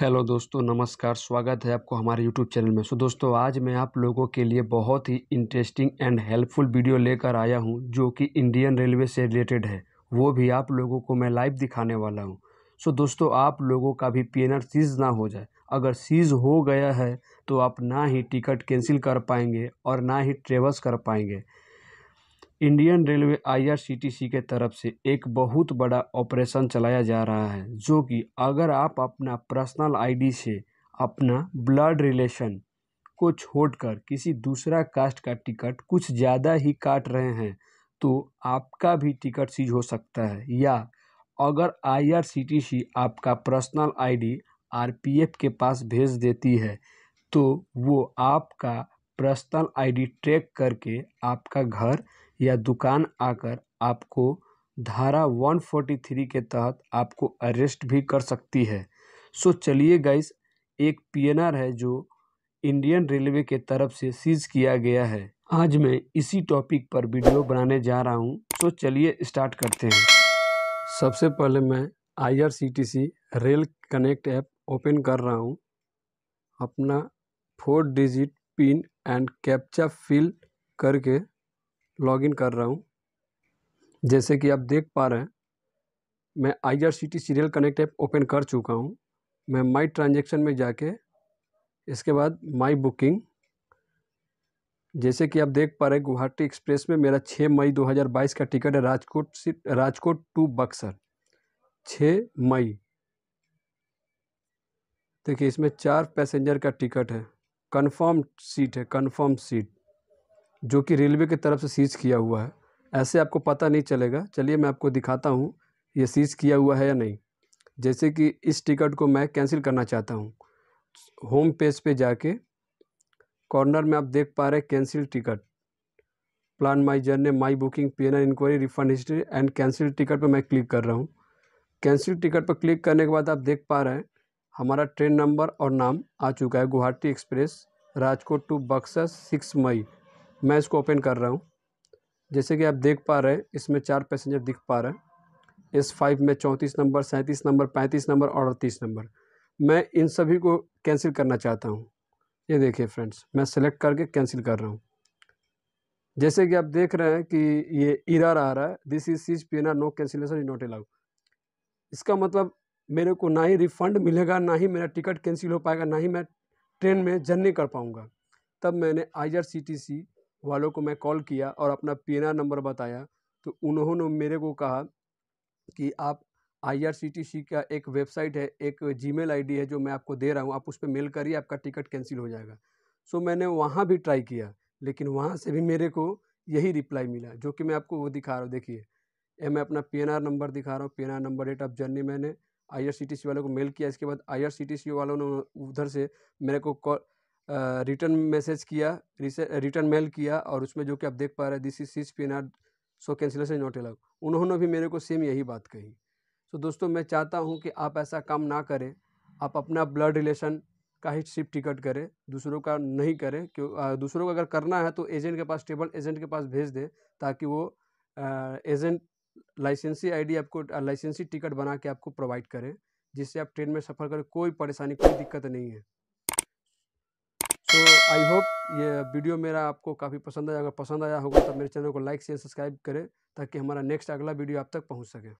Hello दोस्तों नमस्कार स्वागत है आपको हमारे यूट्यूब चैनल में सो so, दोस्तों आज मैं आप लोगों के लिए बहुत ही इंटरेस्टिंग एंड हेल्पफुल वीडियो लेकर आया हूं जो कि इंडियन रेलवे से रिलेटेड है वो भी आप लोगों को मैं लाइव दिखाने वाला हूं सो so, दोस्तों आप लोगों का भी पी सीज ना हो जाए अगर सीज हो गया है तो आप ना ही टिकट कैंसिल कर पाएंगे और ना ही ट्रेवल्स कर पाएंगे इंडियन रेलवे आई.आर.सी.टी.सी के तरफ से एक बहुत बड़ा ऑपरेशन चलाया जा रहा है जो कि अगर आप अपना पर्सनल आई.डी. से अपना ब्लड रिलेशन को छोड़कर किसी दूसरा कास्ट का टिकट कुछ ज़्यादा ही काट रहे हैं तो आपका भी टिकट सीज हो सकता है या अगर आईआरसीटीसी आपका पर्सनल आईडी आरपीएफ के पास भेज देती है तो वो आपका पर्सनल आई डी ट्रैक करके आपका घर या दुकान आकर आपको धारा वन फोर्टी थ्री के तहत आपको अरेस्ट भी कर सकती है सो चलिए गाइस एक पीएनआर है जो इंडियन रेलवे के तरफ से सीज किया गया है आज मैं इसी टॉपिक पर वीडियो बनाने जा रहा हूँ सो तो चलिए स्टार्ट करते हैं सबसे पहले मैं IRCTC rail connect app open कर रहा हूँ अपना four digit pin and captcha fill करके लॉगिन कर रहा हूँ जैसे कि आप देख पा रहे हैं मैं I R C T C rail connect app open कर चुका हूँ मैं माई ट्रांजेक्शन में जाके इसके बाद माई बुकिंग जैसे कि आप देख पा रहे हैं गुवाहाटी एक्सप्रेस में मेरा 6 मई 2022 का टिकट है राजकोट से राजकोट टू बक्सर 6 मई देखिए इसमें चार पैसेंजर का टिकट है कन्फर्म सीट है कन्फर्म सीट जो कि रेलवे की तरफ से सीज किया हुआ है ऐसे आपको पता नहीं चलेगा चलिए मैं आपको दिखाता हूँ ये सीज किया हुआ है या नहीं जैसे कि इस टिकट को मैं कैंसिल करना चाहता हूँ होम पेज पे जाके कॉर्नर में आप देख पा रहे cancel ticket plan my journey my booking P N enquiry refund history and cancel ticket पर मैं क्लिक कर रहा हूँ कैंसिल टिकट पर क्लिक करने के बाद आप देख पा रहे हैं हमारा ट्रेन नंबर और नाम आ चुका है Guwahati express Rajkot to Buxar six मई मैं इसको ओपन कर रहा हूँ जैसे कि आप देख पा रहे हैं इसमें चार पैसेंजर दिख पा रहे हैं एस फाइव में चौंतीस नंबर सैंतीस नंबर पैंतीस नंबर और अड़तीस नंबर मैं इन सभी को कैंसिल करना चाहता हूँ ये देखिए फ्रेंड्स मैं सेलेक्ट करके कैंसिल कर रहा हूँ जैसे कि आप देख रहे हैं कि ये इरार आ रहा है this is C's P no cancellation is not allowed इसका मतलब मेरे को ना ही रिफ़ंड मिलेगा ना ही मेरा टिकट कैंसिल हो पाएगा ना ही मैं ट्रेन में जर्नी कर पाऊँगा तब मैंने आई वालों को मैं कॉल किया और अपना पी नंबर बताया तो उन्होंने मेरे को कहा कि आप आई का एक वेबसाइट है एक जीमेल आईडी है जो मैं आपको दे रहा हूँ आप उस पर मेल करिए आपका टिकट कैंसिल हो जाएगा सो so, मैंने वहाँ भी ट्राई किया लेकिन वहाँ से भी मेरे को यही रिप्लाई मिला जो कि मैं आपको वो दिखा रहा हूँ देखिए मैं अपना पी नंबर दिखा रहा हूँ P N R number date of journey मैंने आईआरसीटीसी वालों को मेल किया इसके बाद आईआरसीटीसी वालों ने उधर से मेरे को कॉल रिटर्न मैसेज किया रिटर्न मेल किया और उसमें जो कि आप देख पा रहे हैं this is C's P N R so cancellation not allow उन्होंने भी मेरे को सेम यही बात कही तो दोस्तों मैं चाहता हूँ कि आप ऐसा काम ना करें आप अपना ब्लड रिलेशन का ही शिफ्ट टिकट करें दूसरों का नहीं करें क्यों दूसरों का अगर करना है तो एजेंट के पास टेबल एजेंट के पास भेज दें ताकि वो आ, एजेंट लाइसेंसी आईडी आपको लाइसेंसी टिकट बना के आपको प्रोवाइड करें जिससे आप ट्रेन में सफ़र करें कोई परेशानी कोई दिक्कत नहीं है तो आई होप ये वीडियो मेरा आपको काफ़ी पसंद आया अगर पसंद आया होगा तो मेरे चैनल को लाइक शेयर सब्सक्राइब करें ताकि हमारा नेक्स्ट अगला वीडियो आप तक पहुँच सके